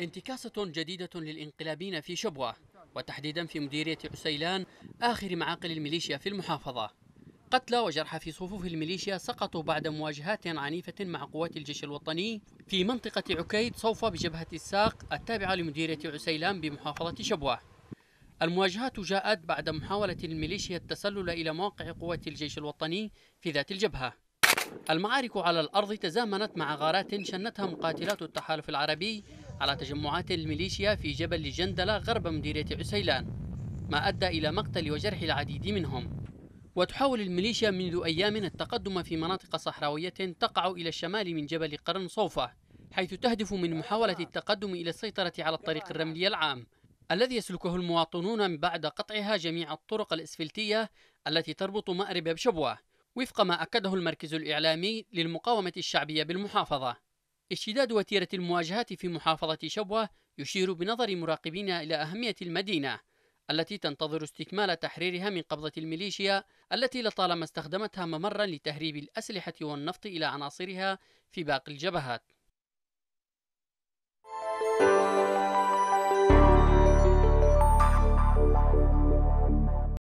انتكاسة جديدة للانقلابين في شبوة وتحديدا في مديرية عسيلان آخر معاقل الميليشيا في المحافظة قتلى وجرحى في صفوف الميليشيا سقطوا بعد مواجهات عنيفة مع قوات الجيش الوطني في منطقة عكيد صوفة بجبهة الساق التابعة لمديرية عسيلان بمحافظة شبوة المواجهات جاءت بعد محاولة الميليشيا التسلل إلى مواقع قوات الجيش الوطني في ذات الجبهة المعارك على الأرض تزامنت مع غارات شنتها مقاتلات التحالف العربي على تجمعات الميليشيا في جبل جندلة غرب مديرية عسيلان ما أدى إلى مقتل وجرح العديد منهم وتحاول الميليشيا منذ أيام التقدم في مناطق صحراوية تقع إلى الشمال من جبل قرن صوفة حيث تهدف من محاولة التقدم إلى السيطرة على الطريق الرملي العام الذي يسلكه المواطنون من بعد قطعها جميع الطرق الإسفلتية التي تربط مأرب بشبوة وفق ما أكده المركز الإعلامي للمقاومة الشعبية بالمحافظة اشتداد وتيرة المواجهات في محافظة شبوة يشير بنظر مراقبين إلى أهمية المدينة التي تنتظر استكمال تحريرها من قبضة الميليشيا التي لطالما استخدمتها ممرا لتهريب الأسلحة والنفط إلى عناصرها في باقي الجبهات.